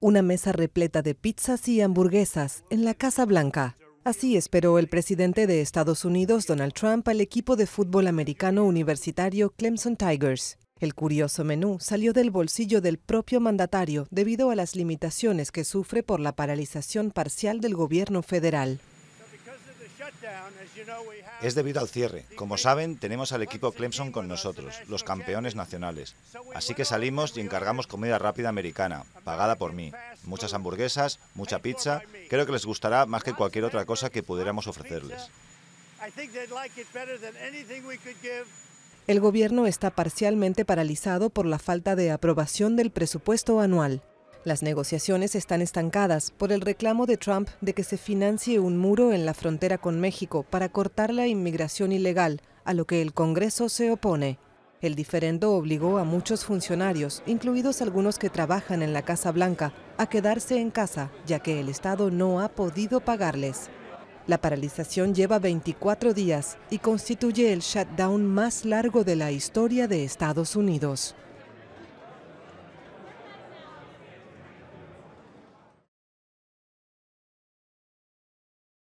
Una mesa repleta de pizzas y hamburguesas en la Casa Blanca. Así esperó el presidente de Estados Unidos, Donald Trump, al equipo de fútbol americano universitario Clemson Tigers. El curioso menú salió del bolsillo del propio mandatario debido a las limitaciones que sufre por la paralización parcial del gobierno federal. Es debido al cierre. Como saben, tenemos al equipo Clemson con nosotros, los campeones nacionales. Así que salimos y encargamos comida rápida americana, pagada por mí. Muchas hamburguesas, mucha pizza. Creo que les gustará más que cualquier otra cosa que pudiéramos ofrecerles. El gobierno está parcialmente paralizado por la falta de aprobación del presupuesto anual. Las negociaciones están estancadas por el reclamo de Trump de que se financie un muro en la frontera con México para cortar la inmigración ilegal, a lo que el Congreso se opone. El diferendo obligó a muchos funcionarios, incluidos algunos que trabajan en la Casa Blanca, a quedarse en casa, ya que el Estado no ha podido pagarles. La paralización lleva 24 días y constituye el shutdown más largo de la historia de Estados Unidos.